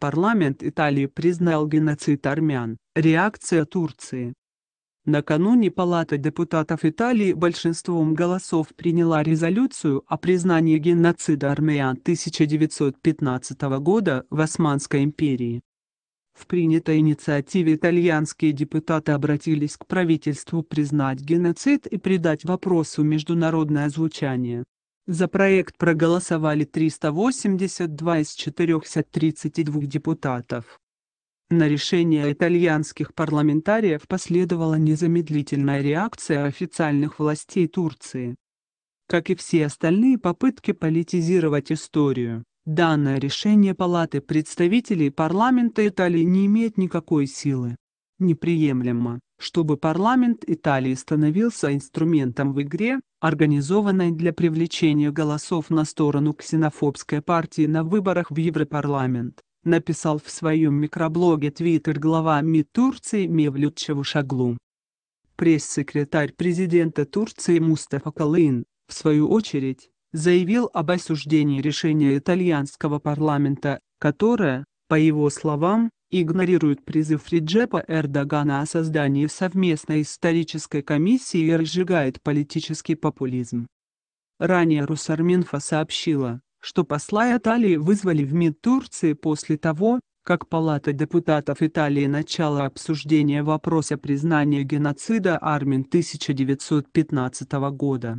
Парламент Италии признал геноцид армян. Реакция Турции. Накануне Палата депутатов Италии большинством голосов приняла резолюцию о признании геноцида армян 1915 года в Османской империи. В принятой инициативе итальянские депутаты обратились к правительству признать геноцид и придать вопросу международное звучание. За проект проголосовали 382 из 432 депутатов. На решение итальянских парламентариев последовала незамедлительная реакция официальных властей Турции. Как и все остальные попытки политизировать историю, данное решение Палаты представителей парламента Италии не имеет никакой силы. Неприемлемо чтобы парламент Италии становился инструментом в игре, организованной для привлечения голосов на сторону ксенофобской партии на выборах в Европарламент, написал в своем микроблоге Твиттер глава МИД Турции Мевлют Чавушаглу. Пресс-секретарь президента Турции Мустафа Калын, в свою очередь, заявил об осуждении решения итальянского парламента, которое, по его словам, игнорирует призыв Реджепа Эрдогана о создании совместной исторической комиссии и разжигает политический популизм. Ранее Русарминфа сообщила, что посла Италии вызвали в МИД Турции после того, как Палата депутатов Италии начала обсуждение вопроса признания геноцида армин 1915 года.